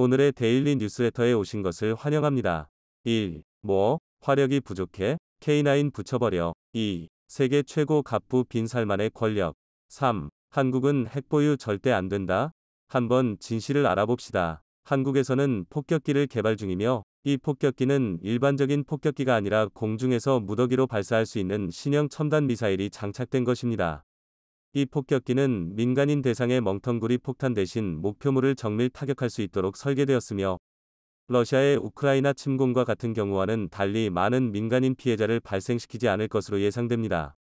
오늘의 데일리 뉴스레터에 오신 것을 환영합니다. 1. 뭐? 화력이 부족해? K9 붙여버려. 2. 세계 최고 갑부 빈살만의 권력. 3. 한국은 핵보유 절대 안 된다. 한번 진실을 알아봅시다. 한국에서는 폭격기를 개발 중이며 이 폭격기는 일반적인 폭격기가 아니라 공중에서 무더기로 발사할 수 있는 신형 첨단 미사일이 장착된 것입니다. 이 폭격기는 민간인 대상의 멍텅구리 폭탄 대신 목표물을 정밀 타격할 수 있도록 설계되었으며 러시아의 우크라이나 침공과 같은 경우와는 달리 많은 민간인 피해자를 발생시키지 않을 것으로 예상됩니다.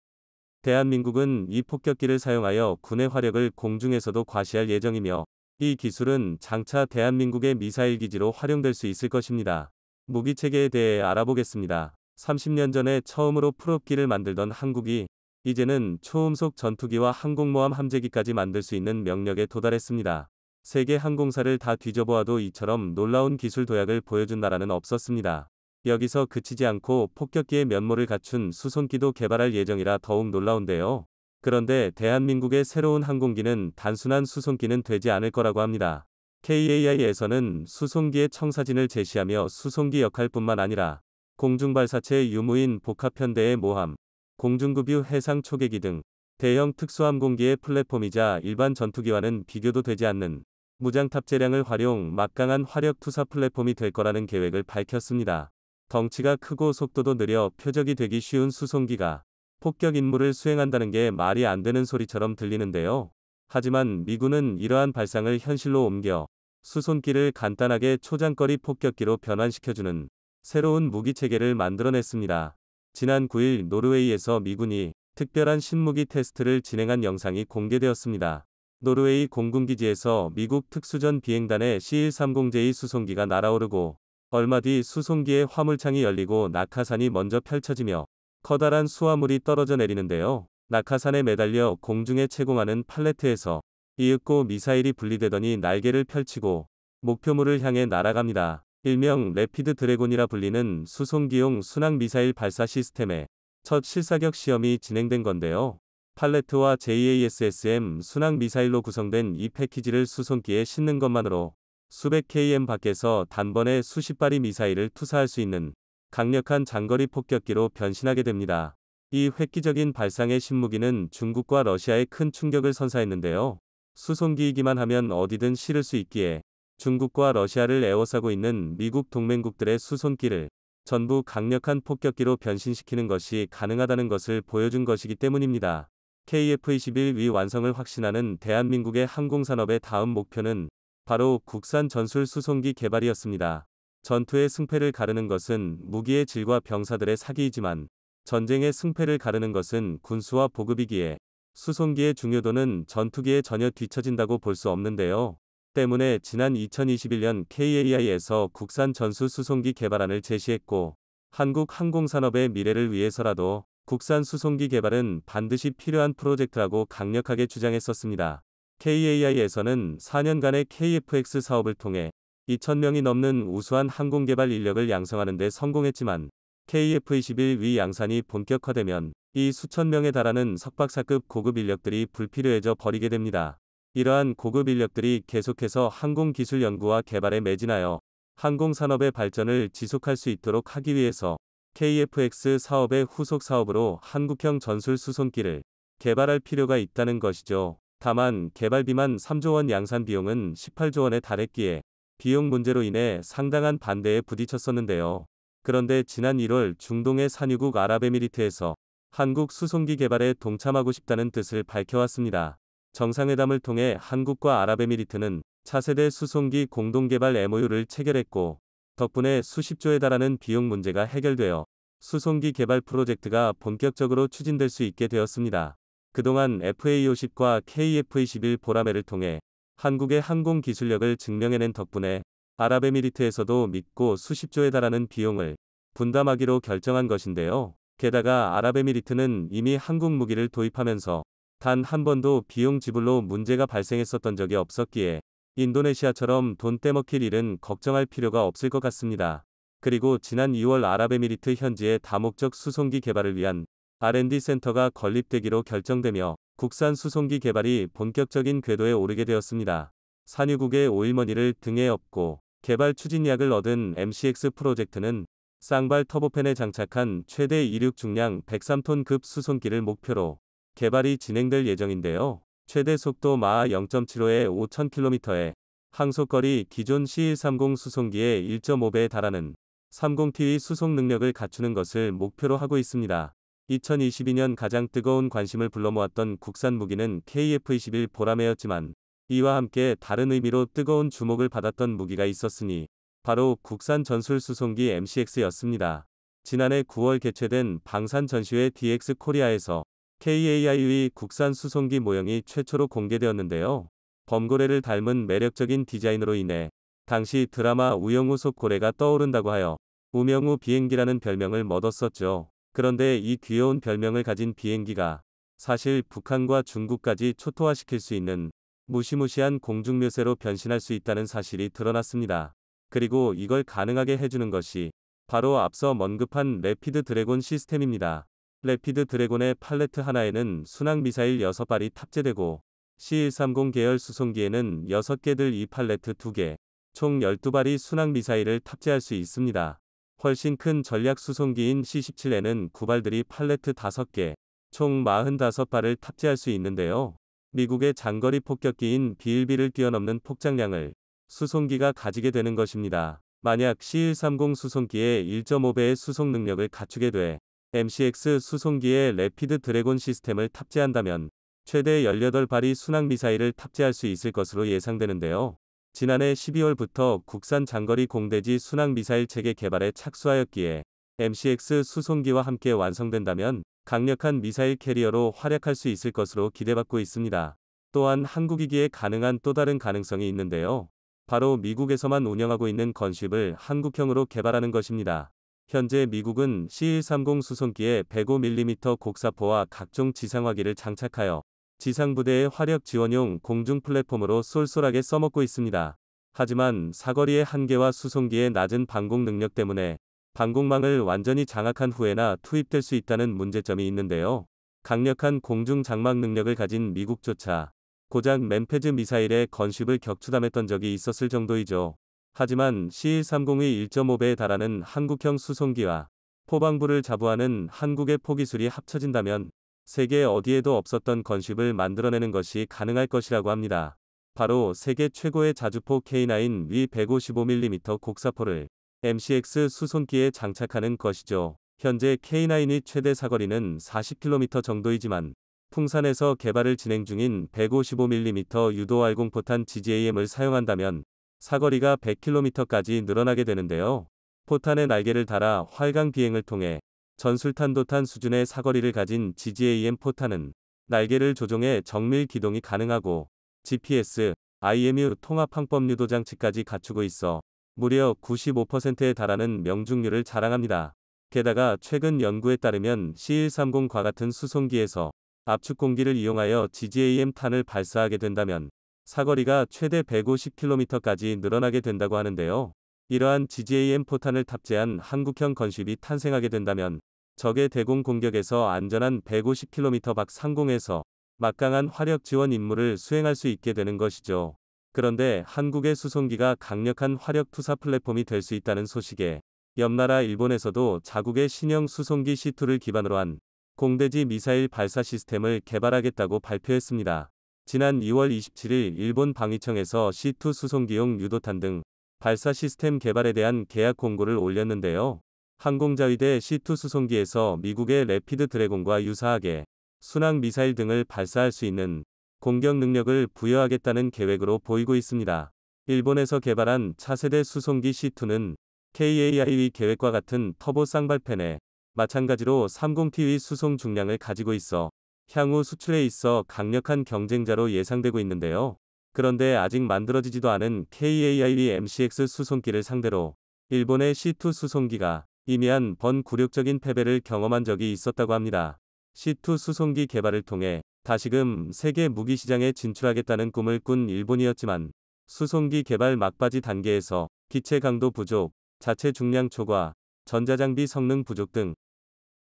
대한민국은 이 폭격기를 사용하여 군의 화력을 공중에서도 과시할 예정이며 이 기술은 장차 대한민국의 미사일 기지로 활용될 수 있을 것입니다. 무기 체계에 대해 알아보겠습니다. 30년 전에 처음으로 프롭기를 만들던 한국이 이제는 초음속 전투기와 항공모함 함재기까지 만들 수 있는 명력에 도달했습니다. 세계 항공사를 다 뒤져보아도 이처럼 놀라운 기술 도약을 보여준 나라는 없었습니다. 여기서 그치지 않고 폭격기의 면모를 갖춘 수송기도 개발할 예정이라 더욱 놀라운데요. 그런데 대한민국의 새로운 항공기는 단순한 수송기는 되지 않을 거라고 합니다. KAI에서는 수송기의 청사진을 제시하며 수송기 역할뿐만 아니라 공중발사체 유무인 복합현대의 모함, 공중급유 해상 초계기 등 대형 특수함공기의 플랫폼이자 일반 전투기와는 비교도 되지 않는 무장 탑재량을 활용 막강한 화력 투사 플랫폼이 될 거라는 계획을 밝혔습니다. 덩치가 크고 속도도 느려 표적이 되기 쉬운 수송기가 폭격 임무를 수행한다는 게 말이 안 되는 소리처럼 들리는데요. 하지만 미군은 이러한 발상을 현실로 옮겨 수송기를 간단하게 초장거리 폭격기로 변환시켜주는 새로운 무기체계를 만들어냈습니다. 지난 9일 노르웨이에서 미군이 특별한 신무기 테스트를 진행한 영상이 공개되었습니다. 노르웨이 공군기지에서 미국 특수전 비행단의 C-130J 수송기가 날아오르고 얼마 뒤 수송기의 화물창이 열리고 낙하산이 먼저 펼쳐지며 커다란 수화물이 떨어져 내리는데요. 낙하산에 매달려 공중에 채공하는 팔레트에서 이윽고 미사일이 분리되더니 날개를 펼치고 목표물을 향해 날아갑니다. 일명 레피드 드래곤이라 불리는 수송기용 순항미사일 발사 시스템의 첫 실사격 시험이 진행된 건데요. 팔레트와 JASSM 순항미사일로 구성된 이 패키지를 수송기에 싣는 것만으로 수백 km 밖에서 단번에 수십 발의 미사일을 투사할 수 있는 강력한 장거리 폭격기로 변신하게 됩니다. 이 획기적인 발상의 신무기는 중국과 러시아에 큰 충격을 선사했는데요. 수송기이기만 하면 어디든 실을 수 있기에 중국과 러시아를 에워싸고 있는 미국 동맹국들의 수손길을 전부 강력한 폭격기로 변신시키는 것이 가능하다는 것을 보여준 것이기 때문입니다. KF-21위 완성을 확신하는 대한민국의 항공산업의 다음 목표는 바로 국산 전술 수송기 개발이었습니다. 전투의 승패를 가르는 것은 무기의 질과 병사들의 사기이지만 전쟁의 승패를 가르는 것은 군수와 보급이기에 수송기의 중요도는 전투기에 전혀 뒤처진다고 볼 수 없는데요. 때문에 지난 2021년 KAI에서 국산 전수 수송기 개발안을 제시했고 한국 항공산업의 미래를 위해서라도 국산 수송기 개발은 반드시 필요한 프로젝트라고 강력하게 주장했었습니다. KAI에서는 4년간의 KFX 사업을 통해 2,000명이 넘는 우수한 항공개발 인력을 양성하는 데 성공했지만 KF-21 위 양산이 본격화되면 이 수천 명에 달하는 석박사급 고급 인력들이 불필요해져 버리게 됩니다. 이러한 고급 인력들이 계속해서 항공 기술 연구와 개발에 매진하여 항공 산업의 발전을 지속할 수 있도록 하기 위해서 KFX 사업의 후속 사업으로 한국형 전술 수송기를 개발할 필요가 있다는 것이죠. 다만 개발비만 3조 원 양산 비용은 18조 원에 달했기에 비용 문제로 인해 상당한 반대에 부딪혔었는데요. 그런데 지난 1월 중동의 산유국 아랍에미리트에서 한국 수송기 개발에 동참하고 싶다는 뜻을 밝혀왔습니다. 정상회담을 통해 한국과 아랍에미리트는 차세대 수송기 공동개발 MOU를 체결했고 덕분에 수십조에 달하는 비용 문제가 해결되어 수송기 개발 프로젝트가 본격적으로 추진될 수 있게 되었습니다. 그동안 FA50과 KF21 보라매를 통해 한국의 항공 기술력을 증명해낸 덕분에 아랍에미리트에서도 믿고 수십조에 달하는 비용을 분담하기로 결정한 것인데요. 게다가 아랍에미리트는 이미 한국 무기를 도입하면서 단한 번도 비용 지불로 문제가 발생했었던 적이 없었기에 인도네시아처럼 돈 떼먹힐 일은 걱정할 필요가 없을 것 같습니다. 그리고 지난 2월 아랍에미리트 현지의 다목적 수송기 개발을 위한 R&D 센터가 건립되기로 결정되며 국산 수송기 개발이 본격적인 궤도에 오르게 되었습니다. 산유국의 오일머니를 등에 업고 개발 추진약을 얻은 MCX 프로젝트는 쌍발 터보팬에 장착한 최대 이륙 중량 103톤급 수송기를 목표로 개발이 진행될 예정인데요. 최대 속도 마하 0.75에 5,000km에 항속거리 기존 C130 수송기의 1.5배에 달하는 30T의 수송 능력을 갖추는 것을 목표로 하고 있습니다. 2022년 가장 뜨거운 관심을 불러모았던 국산 무기는 KF-21 보라매였지만 이와 함께 다른 의미로 뜨거운 주목을 받았던 무기가 있었으니 바로 국산 전술 수송기 MCX였습니다. 지난해 9월 개최된 방산 전시회 DX 코리아에서 KAI의 국산 수송기 모형이 최초로 공개되었는데요. 범고래를 닮은 매력적인 디자인으로 인해 당시 드라마 우영우 속고래가 떠오른다고 하여 우명우 비행기라는 별명을 얻었었죠. 그런데 이 귀여운 별명을 가진 비행기가 사실 북한과 중국까지 초토화시킬 수 있는 무시무시한 공중묘세로 변신할 수 있다는 사실이 드러났습니다. 그리고 이걸 가능하게 해주는 것이 바로 앞서 언급한 레피드 드래곤 시스템입니다. 래피드 드래곤의 팔레트 하나에는 순항 미사일 6발이 탑재되고 C-130 계열 수송기에는 6개들 이 팔레트 2개, 총 12발이 순항 미사일을 탑재할 수 있습니다. 훨씬 큰 전략 수송기인 C-17에는 9발들이 팔레트 5개, 총 45발을 탑재할 수 있는데요. 미국의 장거리 폭격기인 B-1B를 뛰어넘는 폭장량을 수송기가 가지게 되는 것입니다. 만약 C-130 수송기의 1.5배의 수송 능력을 갖추게 돼 MCX 수송기에 래피드 드래곤 시스템을 탑재한다면 최대 1 8발이 순항 미사일을 탑재할 수 있을 것으로 예상되는데요. 지난해 12월부터 국산 장거리 공대지 순항 미사일 체계 개발에 착수하였기에 MCX 수송기와 함께 완성된다면 강력한 미사일 캐리어로 활약할 수 있을 것으로 기대받고 있습니다. 또한 한국이기에 가능한 또 다른 가능성이 있는데요. 바로 미국에서만 운영하고 있는 건쉽을 한국형으로 개발하는 것입니다. 현재 미국은 C-130 수송기에 105mm 곡사포와 각종 지상화기를 장착하여 지상부대의 화력 지원용 공중 플랫폼으로 쏠쏠하게 써먹고 있습니다. 하지만 사거리의 한계와 수송기의 낮은 방공 능력 때문에 방공망을 완전히 장악한 후에나 투입될 수 있다는 문제점이 있는데요. 강력한 공중 장막 능력을 가진 미국조차 고작 맨페즈 미사일의 건십을 격추담했던 적이 있었을 정도이죠. 하지만 C130의 1.5배에 달하는 한국형 수송기와 포방부를 자부하는 한국의 포기술이 합쳐진다면 세계 어디에도 없었던 건쉽을 만들어내는 것이 가능할 것이라고 합니다. 바로 세계 최고의 자주포 K9 위 155mm 곡사포를 MCX 수송기에 장착하는 것이죠. 현재 K9의 최대 사거리는 40km 정도이지만 풍산에서 개발을 진행 중인 155mm 유도알공포탄 GJM을 사용한다면 사거리가 100km까지 늘어나게 되는데요. 포탄의 날개를 달아 활강 비행을 통해 전술탄도탄 수준의 사거리를 가진 GGAM 포탄은 날개를 조종해 정밀 기동이 가능하고 GPS, IMU 통합항법 유도장치까지 갖추고 있어 무려 95%에 달하는 명중률을 자랑합니다. 게다가 최근 연구에 따르면 C130과 같은 수송기에서 압축 공기를 이용하여 GGAM 탄을 발사하게 된다면 사거리가 최대 150km까지 늘어나게 된다고 하는데요. 이러한 GJM 포탄을 탑재한 한국형 건식이 탄생하게 된다면 적의 대공 공격에서 안전한 150km 밖 상공에서 막강한 화력 지원 임무를 수행할 수 있게 되는 것이죠. 그런데 한국의 수송기가 강력한 화력 투사 플랫폼이 될 수 있다는 소식에 옆나라 일본에서도 자국의 신형 수송기 C2를 기반으로 한 공대지 미사일 발사 시스템을 개발하겠다고 발표했습니다. 지난 2월 27일 일본 방위청에서 C2 수송기용 유도탄 등 발사 시스템 개발에 대한 계약 공고를 올렸는데요. 항공자위대 C2 수송기에서 미국의 래피드 드래곤과 유사하게 순항 미사일 등을 발사할 수 있는 공격 능력을 부여하겠다는 계획으로 보이고 있습니다. 일본에서 개발한 차세대 수송기 C2는 KAI의 계획과 같은 터보 쌍발팬에 마찬가지로 3 0 t v 수송 중량을 가지고 있어 향후 수출에 있어 강력한 경쟁자로 예상되고 있는데요. 그런데 아직 만들어지지도 않은 KAIE MCX 수송기를 상대로 일본의 C2 수송기가 이미한 번굴욕적인 패배를 경험한 적이 있었다고 합니다. C2 수송기 개발을 통해 다시금 세계 무기 시장에 진출하겠다는 꿈을 꾼 일본이었지만 수송기 개발 막바지 단계에서 기체 강도 부족, 자체 중량 초과, 전자장비 성능 부족 등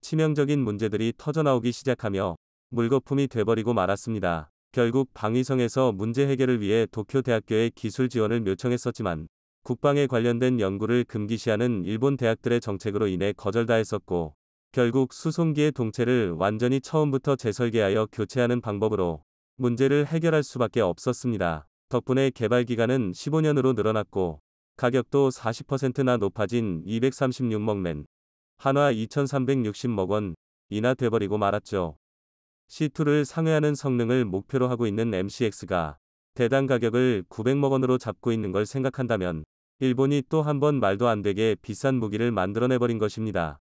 치명적인 문제들이 터져나오기 시작하며 물거품이 돼버리고 말았습니다. 결국 방위성에서 문제 해결을 위해 도쿄 대학교에 기술 지원을 요청했었지만 국방에 관련된 연구를 금기시하는 일본 대학들의 정책으로 인해 거절당했었고 결국 수송기의 동체를 완전히 처음부터 재설계하여 교체하는 방법으로 문제를 해결할 수밖에 없었습니다. 덕분에 개발 기간은 15년으로 늘어났고 가격도 40%나 높아진 236억 렌, 한화 2360억 원이나 돼버리고 말았죠. C2를 상회하는 성능을 목표로 하고 있는 MCX가 대당 가격을 900억 원으로 잡고 있는 걸 생각한다면 일본이 또 한 번 말도 안 되게 비싼 무기를 만들어내버린 것입니다.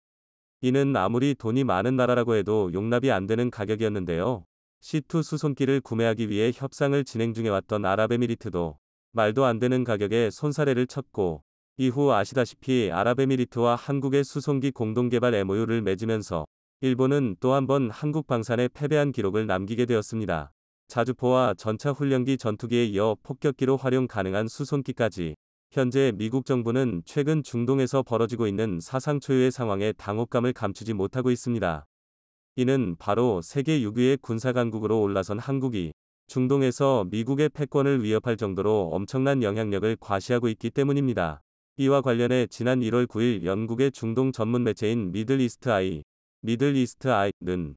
이는 아무리 돈이 많은 나라라고 해도 용납이 안 되는 가격이었는데요. C2 수송기를 구매하기 위해 협상을 진행 중에왔던 아랍에미리트도 말도 안 되는 가격에 손사래를 쳤고 이후 아시다시피 아랍에미리트와 한국의 수송기 공동개발 MOU를 맺으면서 일본은 또 한 번 한국 방산에 패배한 기록을 남기게 되었습니다. 자주포와 전차 훈련기 전투기에 이어 폭격기로 활용 가능한 수송기까지 현재 미국 정부는 최근 중동에서 벌어지고 있는 사상 초유의 상황에 당혹감을 감추지 못하고 있습니다. 이는 바로 세계 6위의 군사강국으로 올라선 한국이 중동에서 미국의 패권을 위협할 정도로 엄청난 영향력을 과시하고 있기 때문입니다. 이와 관련해 지난 1월 9일 영국의 중동 전문 매체인 미들 이스트 아이 미들 이스트 아이는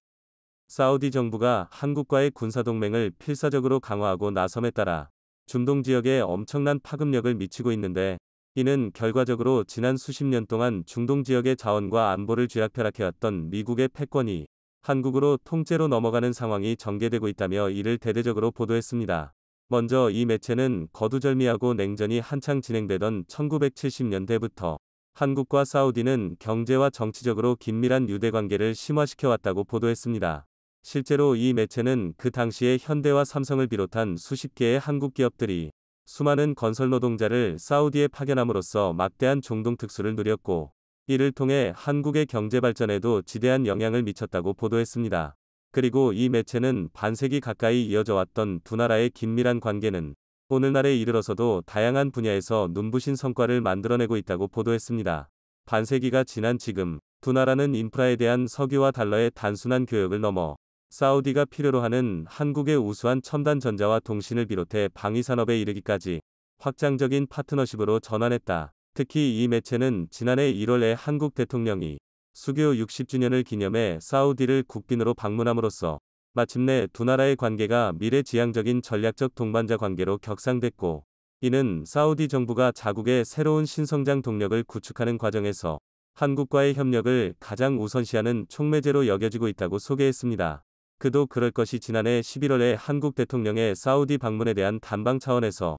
사우디 정부가 한국과의 군사동맹을 필사적으로 강화하고 나섬에 따라 중동 지역에 엄청난 파급력을 미치고 있는데 이는 결과적으로 지난 수십 년 동안 중동 지역의 자원과 안보를 쥐락펴락해왔던 미국의 패권이 한국으로 통째로 넘어가는 상황이 전개되고 있다며 이를 대대적으로 보도했습니다. 먼저 이 매체는 거두절미하고 냉전이 한창 진행되던 1970년대부터 한국과 사우디는 경제와 정치적으로 긴밀한 유대관계를 심화시켜왔다고 보도했습니다. 실제로 이 매체는 그 당시에 현대와 삼성을 비롯한 수십 개의 한국 기업들이 수많은 건설 노동자를 사우디에 파견함으로써 막대한 종동 특수를 누렸고 이를 통해 한국의 경제 발전에도 지대한 영향을 미쳤다고 보도했습니다. 그리고 이 매체는 반세기 가까이 이어져 왔던 두 나라의 긴밀한 관계는 오늘날에 이르러서도 다양한 분야에서 눈부신 성과를 만들어내고 있다고 보도했습니다. 반세기가 지난 지금 두 나라는 인프라에 대한 석유와 달러의 단순한 교역을 넘어 사우디가 필요로 하는 한국의 우수한 첨단 전자와 동신을 비롯해 방위 산업에 이르기까지 확장적인 파트너십으로 전환했다. 특히 이 매체는 지난해 1월에 한국 대통령이 수교 60주년을 기념해 사우디를 국빈으로 방문함으로써 마침내 두 나라의 관계가 미래지향적인 전략적 동반자 관계로 격상됐고 이는 사우디 정부가 자국의 새로운 신성장 동력을 구축하는 과정에서 한국과의 협력을 가장 우선시하는 촉매제로 여겨지고 있다고 소개했습니다. 그도 그럴 것이 지난해 11월에 한국 대통령의 사우디 방문에 대한 단방 차원에서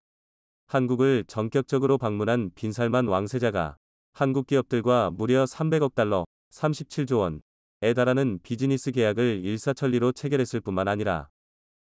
한국을 전격적으로 방문한 빈살만 왕세자가 한국 기업들과 무려 300억 달러, 37조 원, 에 달하는 비즈니스 계약을 일사천리로 체결했을 뿐만 아니라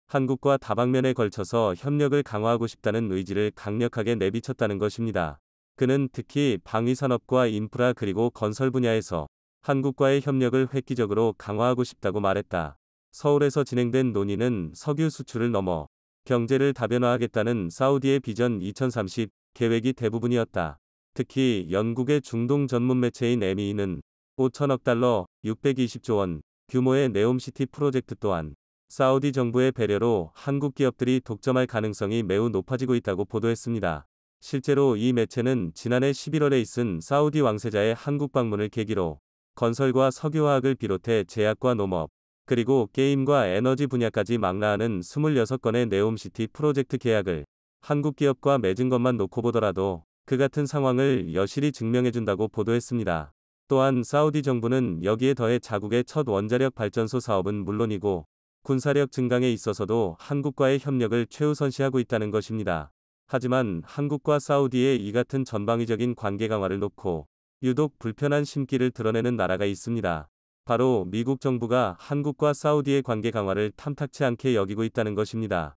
한국과 다방면에 걸쳐서 협력을 강화하고 싶다는 의지를 강력하게 내비쳤다는 것입니다. 그는 특히 방위산업과 인프라 그리고 건설 분야에서 한국과의 협력을 획기적으로 강화하고 싶다고 말했다. 서울에서 진행된 논의는 석유 수출을 넘어 경제를 다변화하겠다는 사우디의 비전 2030 계획이 대부분이었다. 특히 영국의 중동 전문 매체인 에미이는 5천억 달러 620조 원 규모의 네옴시티 프로젝트 또한 사우디 정부의 배려로 한국 기업들이 독점할 가능성이 매우 높아지고 있다고 보도했습니다. 실제로 이 매체는 지난해 11월에 있은 사우디 왕세자의 한국 방문을 계기로 건설과 석유화학을 비롯해 제약과 농업, 그리고 게임과 에너지 분야까지 망라하는 26건의 네옴시티 프로젝트 계약을 한국 기업과 맺은 것만 놓고 보더라도 그 같은 상황을 여실히 증명해준다고 보도했습니다. 또한 사우디 정부는 여기에 더해 자국의 첫 원자력 발전소 사업은 물론이고 군사력 증강에 있어서도 한국과의 협력을 최우선시하고 있다는 것입니다. 하지만 한국과 사우디의 이 같은 전방위적인 관계 강화를 놓고 유독 불편한 심기를 드러내는 나라가 있습니다. 바로 미국 정부가 한국과 사우디의 관계 강화를 탐탁치 않게 여기고 있다는 것입니다.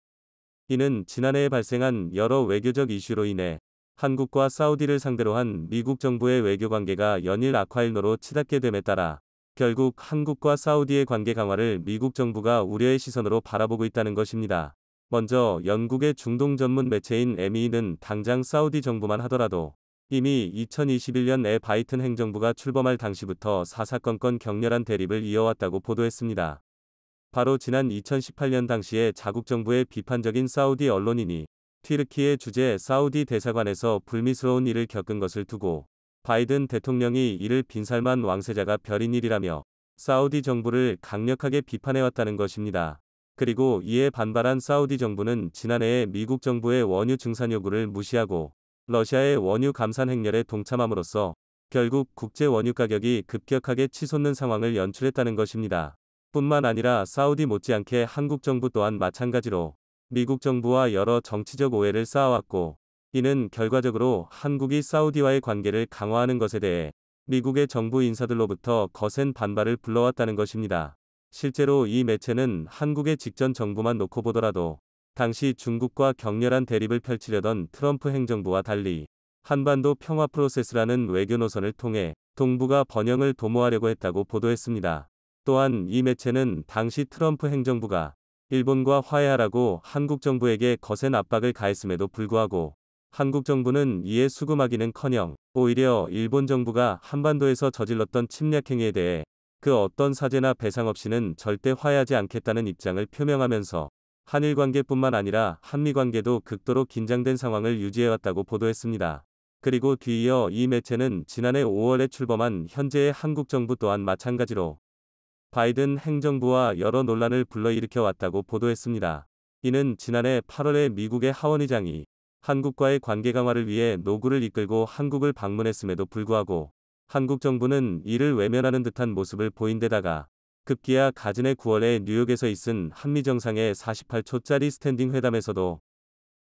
이는 지난해에 발생한 여러 외교적 이슈로 인해 한국과 사우디를 상대로 한 미국 정부의 외교 관계가 연일 악화일로로 치닫게 됨에 따라 결국 한국과 사우디의 관계 강화를 미국 정부가 우려의 시선으로 바라보고 있다는 것입니다. 먼저 영국의 중동 전문 매체인 ME는 당장 사우디 정부만 하더라도 이미 2021년에 바이튼 행정부가 출범할 당시부터 사사건건 격렬한 대립을 이어왔다고 보도했습니다. 바로 지난 2018년 당시에 자국 정부의 비판적인 사우디 언론인이 튀르키의 주재 사우디 대사관에서 불미스러운 일을 겪은 것을 두고 바이든 대통령이 이를 빈살만 왕세자가 별인 일이라며 사우디 정부를 강력하게 비판해왔다는 것입니다. 그리고 이에 반발한 사우디 정부는 지난해에 미국 정부의 원유 증산 요구를 무시하고 러시아의 원유 감산 행렬에 동참함으로써 결국 국제 원유 가격이 급격하게 치솟는 상황을 연출했다는 것입니다. 뿐만 아니라 사우디 못지않게 한국 정부 또한 마찬가지로 미국 정부와 여러 정치적 오해를 쌓아왔고 이는 결과적으로 한국이 사우디와의 관계를 강화하는 것에 대해 미국의 정부 인사들로부터 거센 반발을 불러왔다는 것입니다. 실제로 이 매체는 한국의 직전 정부만 놓고 보더라도 당시 중국과 격렬한 대립을 펼치려던 트럼프 행정부와 달리 한반도 평화 프로세스라는 외교 노선을 통해 동북아 번영을 도모하려고 했다고 보도했습니다. 또한 이 매체는 당시 트럼프 행정부가 일본과 화해하라고 한국 정부에게 거센 압박을 가했음에도 불구하고 한국 정부는 이에 수금하기는커녕 오히려 일본 정부가 한반도에서 저질렀던 침략 행위에 대해 그 어떤 사죄나 배상 없이는 절대 화해하지 않겠다는 입장을 표명하면서 한일 관계뿐만 아니라 한미 관계도 극도로 긴장된 상황을 유지해왔다고 보도했습니다. 그리고 뒤이어 이 매체는 지난해 5월에 출범한 현재의 한국 정부 또한 마찬가지로 바이든 행정부와 여러 논란을 불러일으켜 왔다고 보도했습니다. 이는 지난해 8월에 미국의 하원의장이 한국과의 관계 강화를 위해 노구를 이끌고 한국을 방문했음에도 불구하고 한국 정부는 이를 외면하는 듯한 모습을 보인 데다가 급기야 가진해 9월에 뉴욕에서 있은 한미 정상의 48초짜리 스탠딩 회담에서도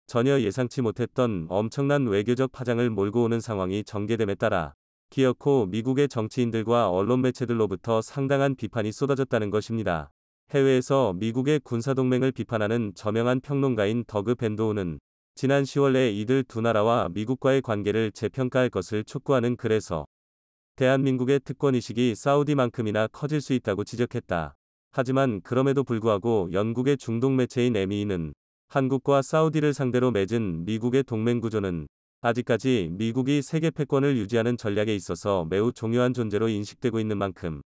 전혀 예상치 못했던 엄청난 외교적 파장을 몰고 오는 상황이 전개됨에 따라 기어코 미국의 정치인들과 언론 매체들로부터 상당한 비판이 쏟아졌다는 것입니다. 해외에서 미국의 군사동맹을 비판하는 저명한 평론가인 더그 벤도우는 지난 10월에 이들 두 나라와 미국과의 관계를 재평가할 것을 촉구하는 글에서 대한민국의 특권의식이 사우디만큼이나 커질 수 있다고 지적했다. 하지만 그럼에도 불구하고 영국의 중동 매체인 에미 e 는 한국과 사우디를 상대로 맺은 미국의 동맹 구조는 아직까지 미국이 세계 패권을 유지하는 전략에 있어서 매우 중요한 존재로 인식되고 있는 만큼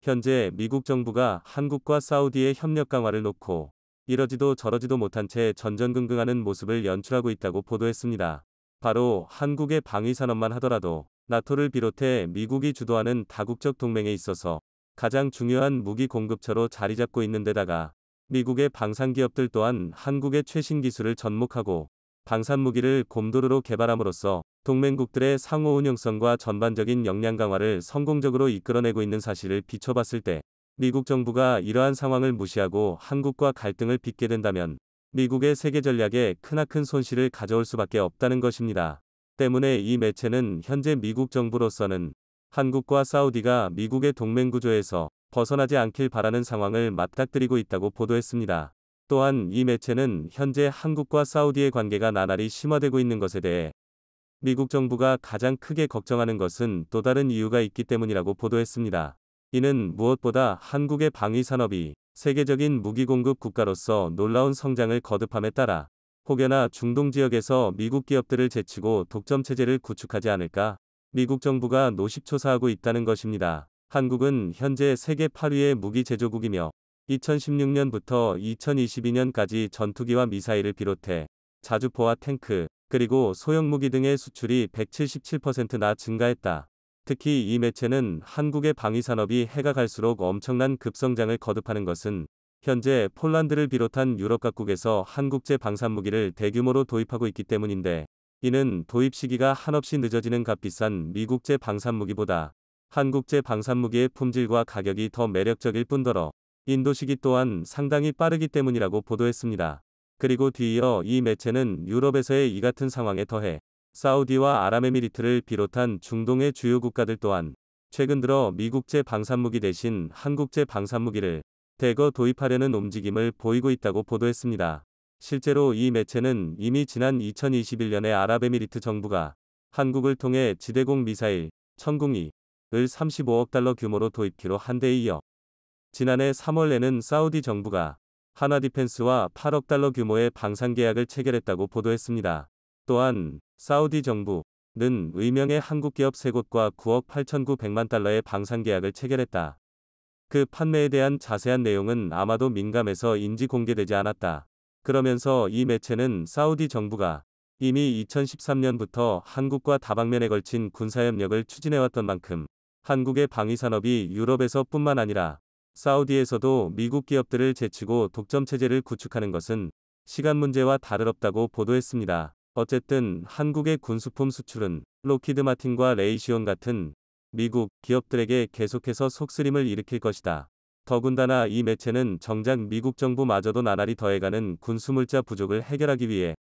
현재 미국 정부가 한국과 사우디의 협력 강화를 놓고 이러지도 저러지도 못한 채 전전긍긍하는 모습을 연출하고 있다고 보도했습니다. 바로 한국의 방위산업만 하더라도 나토를 비롯해 미국이 주도하는 다국적 동맹에 있어서 가장 중요한 무기 공급처로 자리 잡고 있는 데다가 미국의 방산 기업들 또한 한국의 최신 기술을 접목하고 방산무기를 곰돌으로 개발함으로써 동맹국들의 상호 운영성과 전반적인 역량 강화를 성공적으로 이끌어내고 있는 사실을 비춰봤을 때 미국 정부가 이러한 상황을 무시하고 한국과 갈등을 빚게 된다면 미국의 세계 전략에 크나큰 손실을 가져올 수밖에 없다는 것입니다. 때문에 이 매체는 현재 미국 정부로서는 한국과 사우디가 미국의 동맹 구조에서 벗어나지 않길 바라는 상황을 맞닥뜨리고 있다고 보도했습니다. 또한 이 매체는 현재 한국과 사우디의 관계가 나날이 심화되고 있는 것에 대해 미국 정부가 가장 크게 걱정하는 것은 또 다른 이유가 있기 때문이라고 보도했습니다. 이는 무엇보다 한국의 방위 산업이 세계적인 무기 공급 국가로서 놀라운 성장을 거듭함에 따라 혹여나 중동 지역에서 미국 기업들을 제치고 독점 체제를 구축하지 않을까 미국 정부가 노십초사하고 있다는 것입니다. 한국은 현재 세계 8위의 무기 제조국이며 2016년부터 2022년까지 전투기와 미사일을 비롯해 자주포와 탱크, 그리고 소형무기 등의 수출이 177%나 증가했다. 특히 이 매체는 한국의 방위산업이 해가 갈수록 엄청난 급성장을 거듭하는 것은 현재 폴란드를 비롯한 유럽 각국에서 한국제 방산무기를 대규모로 도입하고 있기 때문인데 이는 도입 시기가 한없이 늦어지는 값비싼 미국제 방산무기보다 한국제 방산무기의 품질과 가격이 더 매력적일 뿐더러 인도 시기 또한 상당히 빠르기 때문이라고 보도했습니다. 그리고 뒤이어 이 매체는 유럽에서의 이 같은 상황에 더해 사우디와 아랍에미리트를 비롯한 중동의 주요 국가들 또한 최근 들어 미국제 방산무기 대신 한국제 방산무기를 대거 도입하려는 움직임을 보이고 있다고 보도했습니다. 실제로 이 매체는 이미 지난 2021년에 아랍에미리트 정부가 한국을 통해 지대공 미사일 천궁이을 35억 달러 규모로 도입키로 한데 이어 지난해 3월에는 사우디 정부가 하나 디펜스와 8억 달러 규모의 방산 계약을 체결했다고 보도했습니다. 또한 사우디 정부는 의명의 한국 기업 3곳과 9억 8,900만 달러의 방산 계약을 체결했다. 그 판매에 대한 자세한 내용은 아마도 민감해서 인지 공개되지 않았다. 그러면서 이 매체는 사우디 정부가 이미 2013년부터 한국과 다방면에 걸친 군사협력을 추진해왔던 만큼 한국의 방위산업이 유럽에서 뿐만 아니라 사우디에서도 미국 기업들을 제치고 독점 체제를 구축하는 것은 시간 문제와 다를없다고 보도했습니다. 어쨌든 한국의 군수품 수출은 로키드 마틴과 레이시온 같은 미국 기업들에게 계속해서 속쓰림을 일으킬 것이다. 더군다나 이 매체는 정작 미국 정부마저도 나날이 더해가는 군수물자 부족을 해결하기 위해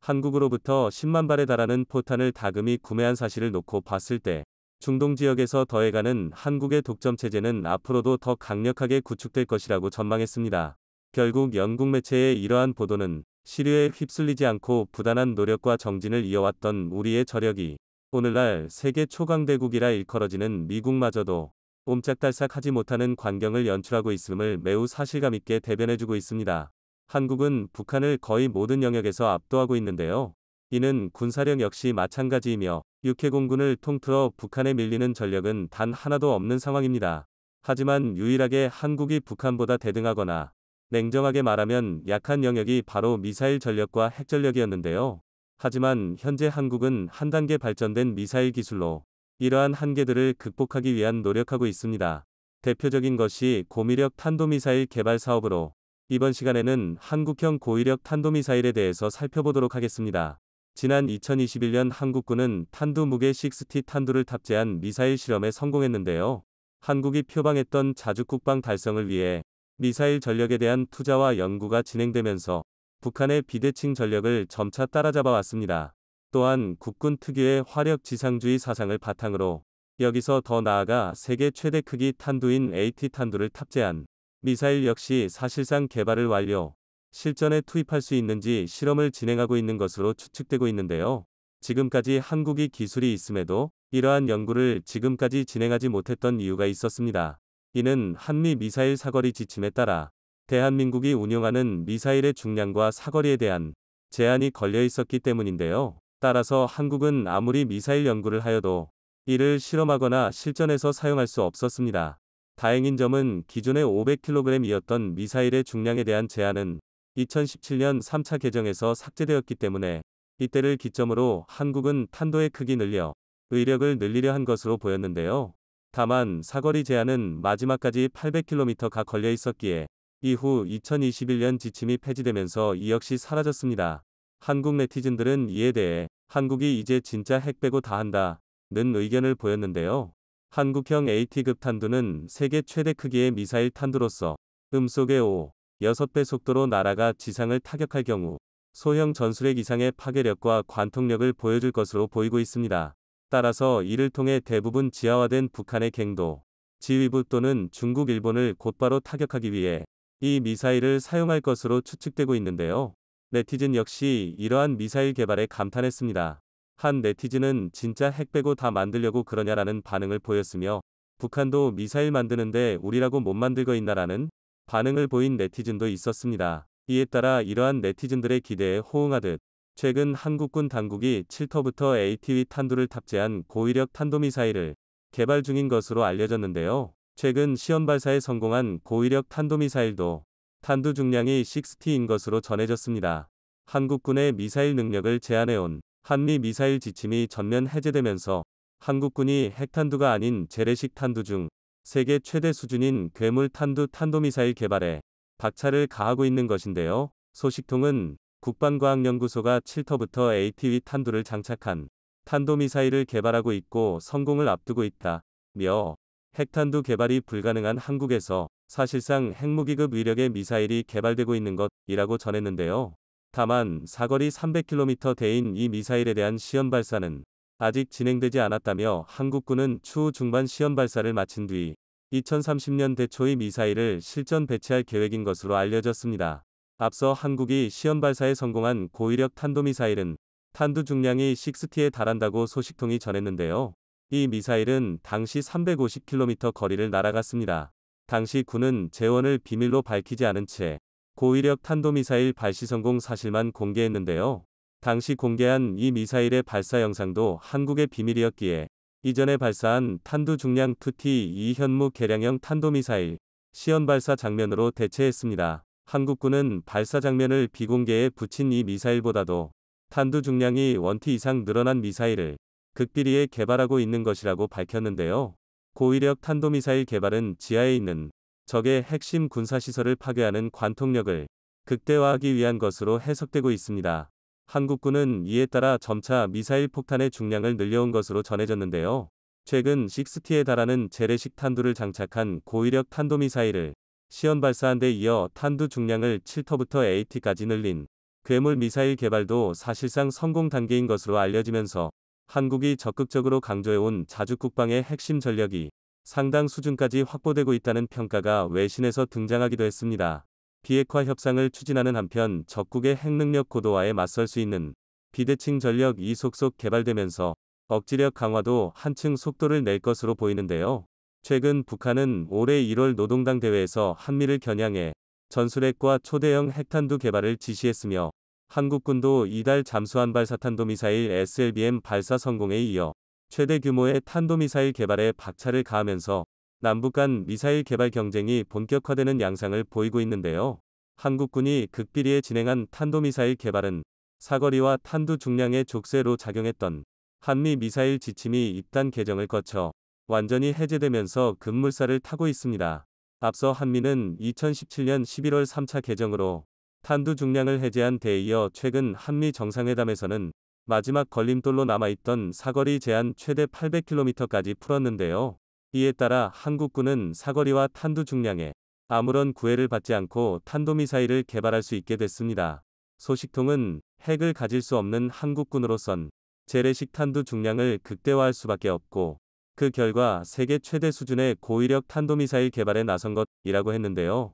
한국으로부터 10만 발에 달하는 포탄을 다금이 구매한 사실을 놓고 봤을 때 중동 지역에서 더해가는 한국의 독점 체제는 앞으로도 더 강력하게 구축될 것이라고 전망했습니다. 결국 영국 매체의 이러한 보도는 시류에 휩쓸리지 않고 부단한 노력과 정진을 이어왔던 우리의 저력이 오늘날 세계 초강대국이라 일컬어지는 미국마저도 옴짝달싹하지 못하는 광경을 연출하고 있음을 매우 사실감 있게 대변해주고 있습니다. 한국은 북한을 거의 모든 영역에서 압도하고 있는데요. 이는 군사력 역시 마찬가지이며 육해공군을 통틀어 북한에 밀리는 전력은 단 하나도 없는 상황입니다. 하지만 유일하게 한국이 북한보다 대등하거나 냉정하게 말하면 약한 영역이 바로 미사일 전력과 핵 전력이었는데요. 하지만 현재 한국은 한 단계 발전된 미사일 기술로 이러한 한계들을 극복하기 위한 노력하고 있습니다. 대표적인 것이 고미력 탄도미사일 개발 사업으로 이번 시간에는 한국형 고위력 탄도미사일에 대해서 살펴보도록 하겠습니다. 지난 2021년 한국군은 탄두 무게 6T 탄두를 탑재한 미사일 실험에 성공했는데요. 한국이 표방했던 자주국방 달성을 위해 미사일 전력에 대한 투자와 연구가 진행되면서 북한의 비대칭 전력을 점차 따라잡아 왔습니다. 또한 국군 특유의 화력 지상주의 사상을 바탕으로 여기서 더 나아가 세계 최대 크기 탄두인 AT 탄두를 탑재한 미사일 역시 사실상 개발을 완료, 실전에 투입할 수 있는지 실험을 진행하고 있는 것으로 추측되고 있는데요. 지금까지 한국이 기술이 있음에도 이러한 연구를 지금까지 진행하지 못했던 이유가 있었습니다. 이는 한미 미사일 사거리 지침에 따라 대한민국이 운용하는 미사일의 중량과 사거리에 대한 제한이 걸려 있었기 때문인데요. 따라서 한국은 아무리 미사일 연구를 하여도 이를 실험하거나 실전에서 사용할 수 없었습니다. 다행인 점은 기존의 500kg이었던 미사일의 중량에 대한 제한은 2017년 3차 개정에서 삭제되었기 때문에 이때를 기점으로 한국은 탄도의 크기 늘려 의력을 늘리려 한 것으로 보였는데요. 다만 사거리 제한은 마지막까지 800km가 걸려 있었기에 이후 2021년 지침이 폐지되면서 이 역시 사라졌습니다. 한국 네티즌들은 이에 대해 한국이 이제 진짜 핵 빼고 다 한다. 는 의견을 보였는데요. 한국형 AT급 탄두는 세계 최대 크기의 미사일 탄두로서 음속의 5, 6배 속도로 날아가 지상을 타격할 경우 소형 전술핵 이상의 파괴력과 관통력을 보여줄 것으로 보이고 있습니다. 따라서 이를 통해 대부분 지하화된 북한의 갱도, 지휘부 또는 중국 일본을 곧바로 타격하기 위해 이 미사일을 사용할 것으로 추측되고 있는데요. 네티즌 역시 이러한 미사일 개발에 감탄했습니다. 한 네티즌은 진짜 핵 빼고 다 만들려고 그러냐라는 반응을 보였으며 북한도 미사일 만드는데 우리라고 못 만들고 있나라는 반응을 보인 네티즌도 있었습니다. 이에 따라 이러한 네티즌들의 기대에 호응하듯 최근 한국군 당국이 7터부터 ATV 탄두를 탑재한 고위력 탄도미사일을 개발 중인 것으로 알려졌는데요. 최근 시험 발사에 성공한 고위력 탄도미사일도 탄두 중량이 6T인 것으로 전해졌습니다. 한국군의 미사일 능력을 제한해온 한미 미사일 지침이 전면 해제되면서 한국군이 핵탄두가 아닌 재래식 탄두 중 세계 최대 수준인 괴물 탄두 탄도미사일 개발에 박차를 가하고 있는 것인데요. 소식통은 국방과학연구소가 7터부터 ATV 탄두를 장착한 탄도미사일을 개발하고 있고 성공을 앞두고 있다. 며 핵탄두 개발이 불가능한 한국에서 사실상 핵무기급 위력의 미사일이 개발되고 있는 것이라고 전했는데요. 다만 사거리 300km 대인 이 미사일에 대한 시험 발사는 아직 진행되지 않았다며 한국군은 추후 중반 시험 발사를 마친 뒤 2030년 대초의 미사일을 실전 배치할 계획인 것으로 알려졌습니다. 앞서 한국이 시험 발사에 성공한 고위력 탄도미사일은 탄두 중량이 6T에 달한다고 소식통이 전했는데요. 이 미사일은 당시 350km 거리를 날아갔습니다. 당시 군은 재원을 비밀로 밝히지 않은 채 고위력 탄도미사일 발시 성공 사실만 공개했는데요. 당시 공개한 이 미사일의 발사 영상도 한국의 비밀이었기에 이전에 발사한 탄두 중량 2T 이현무 개량형 탄도미사일 시연 발사 장면으로 대체했습니다. 한국군은 발사 장면을 비공개에 붙인 이 미사일보다도 탄두 중량이 원티 이상 늘어난 미사일을 극비리에 개발하고 있는 것이라고 밝혔는데요. 고위력 탄도미사일 개발은 지하에 있는 적의 핵심 군사시설을 파괴하는 관통력을 극대화하기 위한 것으로 해석되고 있습니다. 한국군은 이에 따라 점차 미사일 폭탄의 중량을 늘려온 것으로 전해졌는데요. 최근 6T에 달하는 재래식 탄두를 장착한 고위력 탄도미사일을 시험 발사한 데 이어 탄두 중량을 7터부터 8T까지 늘린 괴물 미사일 개발도 사실상 성공 단계인 것으로 알려지면서 한국이 적극적으로 강조해온 자주 국방의 핵심 전력이 상당 수준까지 확보되고 있다는 평가가 외신에서 등장하기도 했습니다. 비핵화 협상을 추진하는 한편 적국의 핵능력 고도화에 맞설 수 있는 비대칭 전력 이 속속 개발되면서 억지력 강화도 한층 속도를 낼 것으로 보이는데요. 최근 북한은 올해 1월 노동당 대회에서 한미를 겨냥해 전술핵과 초대형 핵탄두 개발을 지시했으며 한국군도 이달 잠수함 발사탄도미사일 SLBM 발사 성공에 이어 최대 규모의 탄도미사일 개발에 박차를 가하면서 남북 간 미사일 개발 경쟁이 본격화되는 양상을 보이고 있는데요. 한국군이 극비리에 진행한 탄도미사일 개발은 사거리와 탄두 중량의 족쇄로 작용했던 한미 미사일 지침이 입단 개정을 거쳐 완전히 해제되면서 급물살을 타고 있습니다. 앞서 한미는 2017년 11월 3차 개정으로 탄두 중량을 해제한 데에 이어 최근 한미 정상회담에서는 마지막 걸림돌로 남아있던 사거리 제한 최대 800km까지 풀었는데요. 이에 따라 한국군은 사거리와 탄두 중량에 아무런 구애를 받지 않고 탄도미사일을 개발할 수 있게 됐습니다. 소식통은 핵을 가질 수 없는 한국군으로선 재래식 탄두 중량을 극대화할 수밖에 없고 그 결과 세계 최대 수준의 고위력 탄도미사일 개발에 나선 것이라고 했는데요.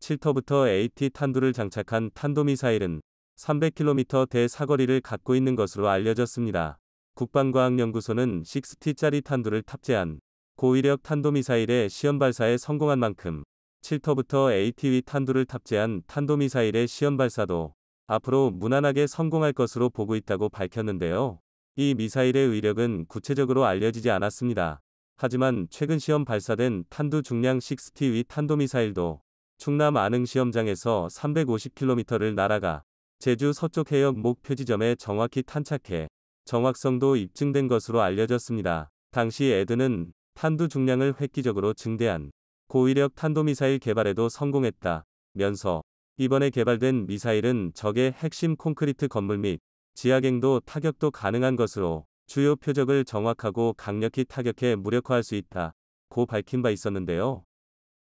7터부터 AT 탄두를 장착한 탄도미사일은 300km 대 사거리를 갖고 있는 것으로 알려졌습니다. 국방과학연구소는 6T짜리 탄두를 탑재한 고위력 탄도미사일의 시험 발사에 성공한 만큼 7터부터 ATV 탄두를 탑재한 탄도미사일의 시험 발사도 앞으로 무난하게 성공할 것으로 보고 있다고 밝혔는데요. 이 미사일의 위력은 구체적으로 알려지지 않았습니다. 하지만 최근 시험 발사된 탄두 중량 6TV 탄도미사일도 충남 안흥 시험장에서 350km를 날아가 제주 서쪽 해역 목 표지점에 정확히 탄착해 정확성도 입증된 것으로 알려졌습니다. 당시 에드는 탄두 중량을 획기적으로 증대한 고위력 탄도미사일 개발에도 성공했다. 면서 이번에 개발된 미사일은 적의 핵심 콘크리트 건물 및 지하갱도 타격도 가능한 것으로 주요 표적을 정확하고 강력히 타격해 무력화할 수 있다. 고 밝힌 바 있었는데요.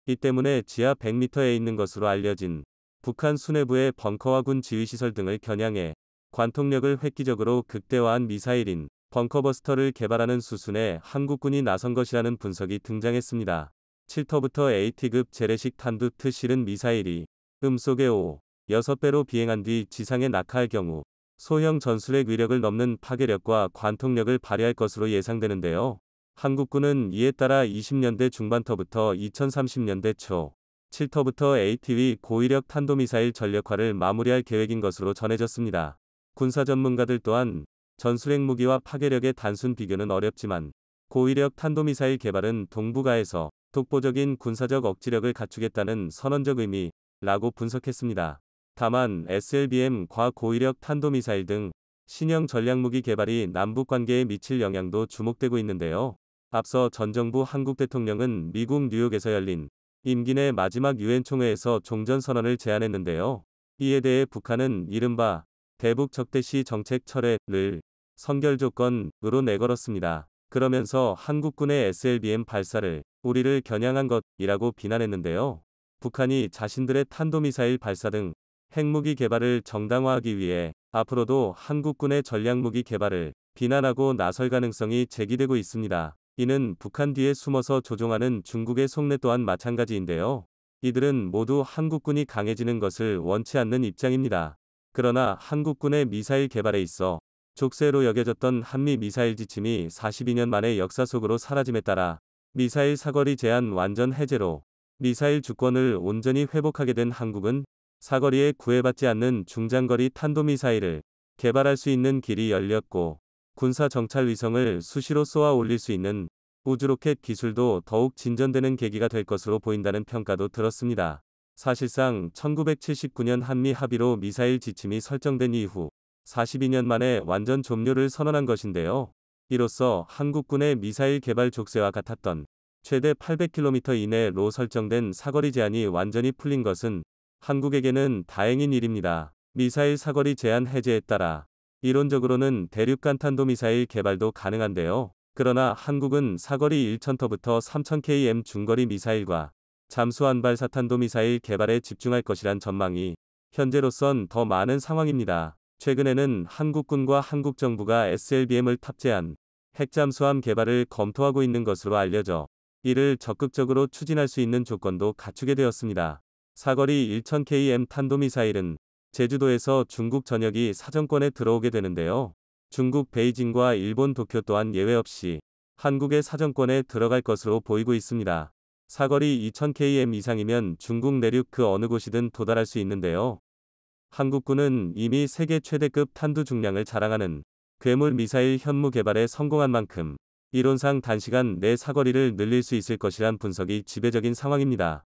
이 때문에 지하 100m에 있는 것으로 알려진 북한 수뇌부의 벙커와 군 지휘시설 등을 겨냥해 관통력을 획기적으로 극대화한 미사일인 벙커버스터를 개발하는 수순에 한국군이 나선 것이라는 분석이 등장했습니다. 7터부터 AT급 재래식 탄두 트 실은 미사일이 음속에 5, 6배로 비행한 뒤 지상에 낙하할 경우 소형 전술핵 위력을 넘는 파괴력과 관통력을 발휘할 것으로 예상되는데요. 한국군은 이에 따라 20년대 중반터부터 2030년대 초 7터부터 ATV 고위력 탄도미사일 전력화를 마무리할 계획인 것으로 전해졌습니다. 군사 전문가들 또한 전술핵 무기와 파괴력의 단순 비교는 어렵지만 고위력 탄도미사일 개발은 동북아에서 독보적인 군사적 억지력을 갖추겠다는 선언적 의미라고 분석했습니다. 다만 SLBM 과 고위력 탄도미사일 등 신형 전략무기 개발이 남북 관계에 미칠 영향도 주목되고 있는데요. 앞서 전 정부 한국 대통령은 미국 뉴욕에서 열린 임기 내 마지막 유엔 총회에서 종전 선언을 제안했는데요. 이에 대해 북한은 이른바 대북 적대시 정책 철회를 선결 조건으로 내걸었습니다. 그러면서 한국군의 SLBM 발사를 우리를 겨냥한 것이라고 비난했는데요. 북한이 자신들의 탄도미사일 발사 등 핵무기 개발을 정당화하기 위해 앞으로도 한국군의 전략무기 개발을 비난하고 나설 가능성이 제기되고 있습니다. 이는 북한 뒤에 숨어서 조종하는 중국의 속내 또한 마찬가지인데요. 이들은 모두 한국군이 강해지는 것을 원치 않는 입장입니다. 그러나 한국군의 미사일 개발에 있어 족쇄로 여겨졌던 한미 미사일 지침이 42년 만에 역사 속으로 사라짐에 따라 미사일 사거리 제한 완전 해제로 미사일 주권을 온전히 회복하게 된 한국은 사거리에 구애받지 않는 중장거리 탄도미사일을 개발할 수 있는 길이 열렸고 군사 정찰 위성을 수시로 쏘아 올릴 수 있는 우주로켓 기술도 더욱 진전되는 계기가 될 것으로 보인다는 평가도 들었습니다. 사실상 1979년 한미 합의로 미사일 지침이 설정된 이후 42년 만에 완전 종료를 선언한 것인데요. 이로써 한국군의 미사일 개발 족쇄와 같았던 최대 800km 이내로 설정된 사거리 제한이 완전히 풀린 것은 한국에게는 다행인 일입니다. 미사일 사거리 제한 해제에 따라 이론적으로는 대륙간탄도미사일 개발도 가능한데요. 그러나 한국은 사거리 1,000터부터 3,000km 중거리 미사일과 잠수한 발 사탄도 미사일 개발에 집중할 것이란 전망이 현재로선 더 많은 상황입니다. 최근에는 한국군과 한국 정부가 SLBM을 탑재한 핵잠수함 개발을 검토하고 있는 것으로 알려져 이를 적극적으로 추진할 수 있는 조건도 갖추게 되었습니다. 사거리 1000km 탄도미사일은 제주도에서 중국 전역이 사정권에 들어오게 되는데요. 중국 베이징과 일본 도쿄 또한 예외 없이 한국의 사정권에 들어갈 것으로 보이고 있습니다. 사거리 2000km 이상이면 중국 내륙 그 어느 곳이든 도달할 수 있는데요. 한국군은 이미 세계 최대급 탄두 중량을 자랑하는 괴물 미사일 현무 개발에 성공한 만큼 이론상 단시간 내 사거리를 늘릴 수 있을 것이란 분석이 지배적인 상황입니다.